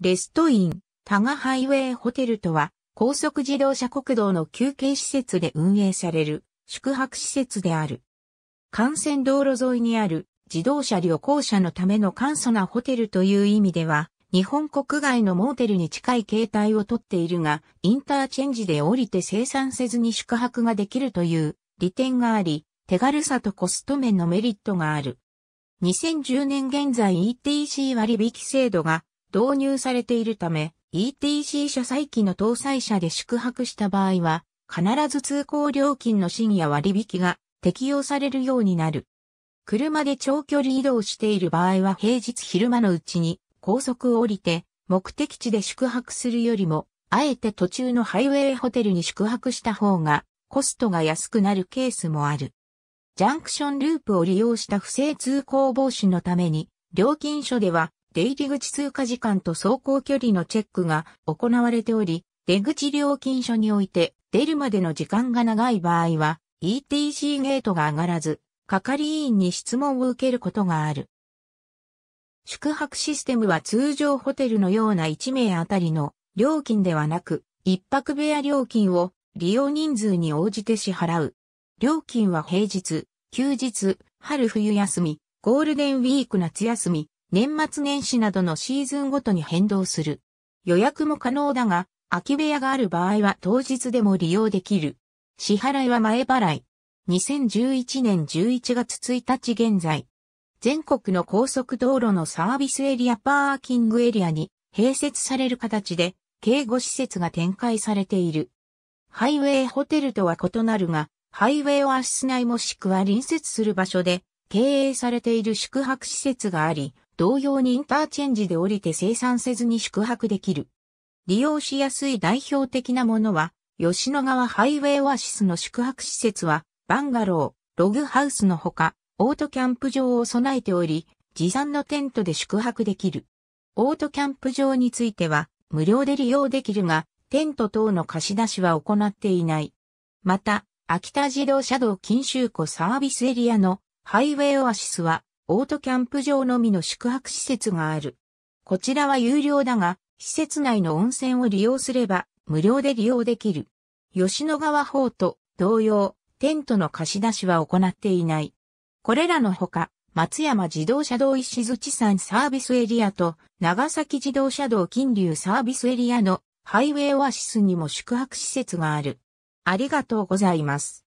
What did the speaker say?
レストイン、タガハイウェイホテルとは、高速自動車国道の休憩施設で運営される宿泊施設である。幹線道路沿いにある自動車旅行者のための簡素なホテルという意味では、日本国外のモーテルに近い形態をとっているが、インターチェンジで降りて生産せずに宿泊ができるという利点があり、手軽さとコスト面のメリットがある。2010年現在 ETC 割引制度が導入されているため、ETC 車載機の搭載車で宿泊した場合は、必ず通行料金の深夜割引が適用されるようになる。車で長距離移動している場合は平日昼間のうちに高速を降りて目的地で宿泊するよりも、あえて途中のハイウェイホテルに宿泊した方がコストが安くなるケースもある。ジャンクションループを利用した不正通行防止のために、料金所では出入り口通過時間と走行距離のチェックが行われており、出口料金所において出るまでの時間が長い場合は ETC ゲートが上がらず、係員に質問を受けることがある。宿泊システムは通常ホテルのような1名あたりの料金ではなく、一泊部屋料金を利用人数に応じて支払う。料金は平日、休日、春冬休み、ゴールデンウィーク夏休み、年末年始などのシーズンごとに変動する。予約も可能だが、空き部屋がある場合は当日でも利用できる。支払いは前払い。2011年11月1日現在。全国の高速道路のサービスエリアパーキングエリアに併設される形で、警護施設が展開されている。ハイウェイホテルとは異なるが、ハイウェイオアシス内もしくは隣接する場所で経営されている宿泊施設があり、同様にインターチェンジで降りて生産せずに宿泊できる。利用しやすい代表的なものは、吉野川ハイウェイオアシスの宿泊施設は、バンガロー、ログハウスのほか、オートキャンプ場を備えており、持参のテントで宿泊できる。オートキャンプ場については、無料で利用できるが、テント等の貸し出しは行っていない。また、秋田自動車道金州湖サービスエリアのハイウェイオアシスは、オートキャンプ場のみの宿泊施設がある。こちらは有料だが、施設内の温泉を利用すれば無料で利用できる。吉野川法と同様、テントの貸し出しは行っていない。これらのほか、松山自動車道石槌山サービスエリアと長崎自動車道金流サービスエリアのハイウェイオアシスにも宿泊施設がある。ありがとうございます。